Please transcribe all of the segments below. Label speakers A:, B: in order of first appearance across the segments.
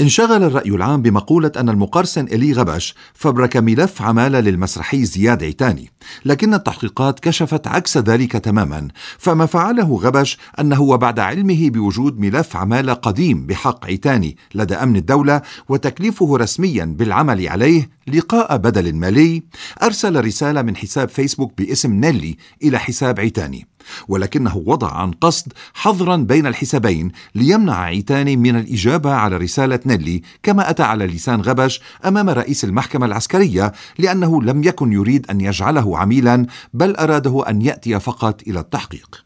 A: انشغل الرأي العام بمقولة أن المقرسن إلي غبش فبرك ملف عمالة للمسرحي زياد عيتاني لكن التحقيقات كشفت عكس ذلك تماما فما فعله غبش أنه وبعد علمه بوجود ملف عمالة قديم بحق عيتاني لدى أمن الدولة وتكليفه رسميا بالعمل عليه لقاء بدل مالي أرسل رسالة من حساب فيسبوك باسم نيلي إلى حساب عيتاني ولكنه وضع عن قصد حظرا بين الحسابين ليمنع عيتاني من الإجابة على رسالة نيلي كما أتى على لسان غبش أمام رئيس المحكمة العسكرية لأنه لم يكن يريد أن يجعله عميلا بل أراده أن يأتي فقط إلى التحقيق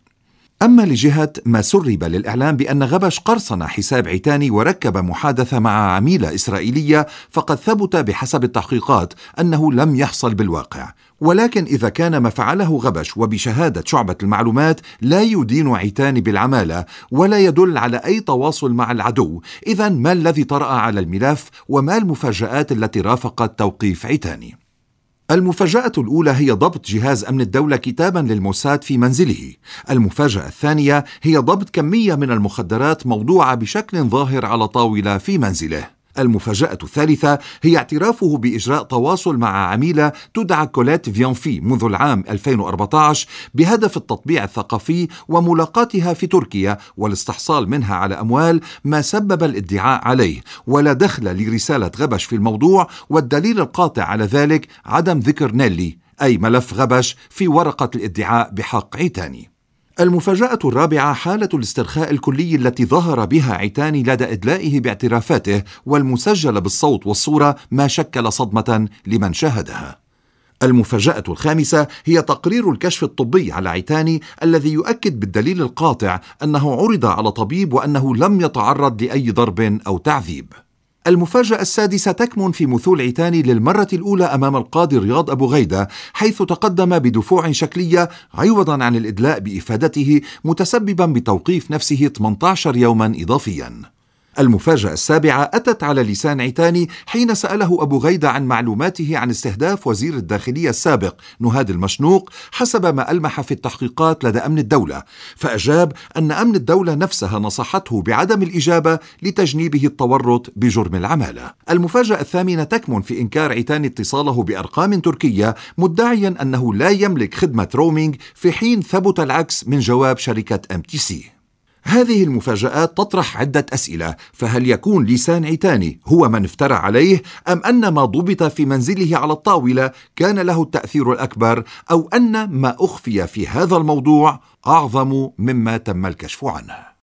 A: أما لجهة ما سرب للإعلام بأن غبش قرصن حساب عتاني وركب محادثة مع عميلة إسرائيلية فقد ثبت بحسب التحقيقات أنه لم يحصل بالواقع ولكن إذا كان ما فعله غبش وبشهادة شعبة المعلومات لا يدين عتاني بالعمالة ولا يدل على أي تواصل مع العدو إذا ما الذي طرأ على الملف وما المفاجآت التي رافقت توقيف عتاني المفاجأة الأولى هي ضبط جهاز أمن الدولة كتابا للموساد في منزله. المفاجأة الثانية هي ضبط كمية من المخدرات موضوعة بشكل ظاهر على طاولة في منزله. المفاجأة الثالثة هي اعترافه بإجراء تواصل مع عميلة تدعى كوليت فيانفي منذ العام 2014 بهدف التطبيع الثقافي وملاقاتها في تركيا والاستحصال منها على أموال ما سبب الادعاء عليه ولا دخل لرسالة غبش في الموضوع والدليل القاطع على ذلك عدم ذكر نيلي أي ملف غبش في ورقة الادعاء بحق عيتاني المفاجأة الرابعة حالة الاسترخاء الكلي التي ظهر بها عيتاني لدى إدلائه باعترافاته والمسجلة بالصوت والصورة ما شكل صدمة لمن شاهدها. المفاجأة الخامسة هي تقرير الكشف الطبي على عيتاني الذي يؤكد بالدليل القاطع أنه عرض على طبيب وأنه لم يتعرض لأي ضرب أو تعذيب. المفاجأة السادسة تكمن في مثول عتاني للمرة الأولى أمام القاضي رياض أبو غيدة حيث تقدم بدفوع شكلية عوضا عن الإدلاء بإفادته متسببا بتوقيف نفسه 18 يوما إضافيا المفاجأة السابعة أتت على لسان عتاني حين سأله أبو غيدة عن معلوماته عن استهداف وزير الداخلية السابق نهاد المشنوق حسب ما ألمح في التحقيقات لدى أمن الدولة فأجاب أن أمن الدولة نفسها نصحته بعدم الإجابة لتجنيبه التورط بجرم العمالة المفاجأة الثامنة تكمن في إنكار عتاني اتصاله بأرقام تركية مدعيا أنه لا يملك خدمة رومينج في حين ثبت العكس من جواب شركة ام تي سي هذه المفاجآت تطرح عدة أسئلة، فهل يكون لسان عتاني هو من افترى عليه، أم أن ما ضبط في منزله على الطاولة كان له التأثير الأكبر، أو أن ما أخفي في هذا الموضوع أعظم مما تم الكشف عنه؟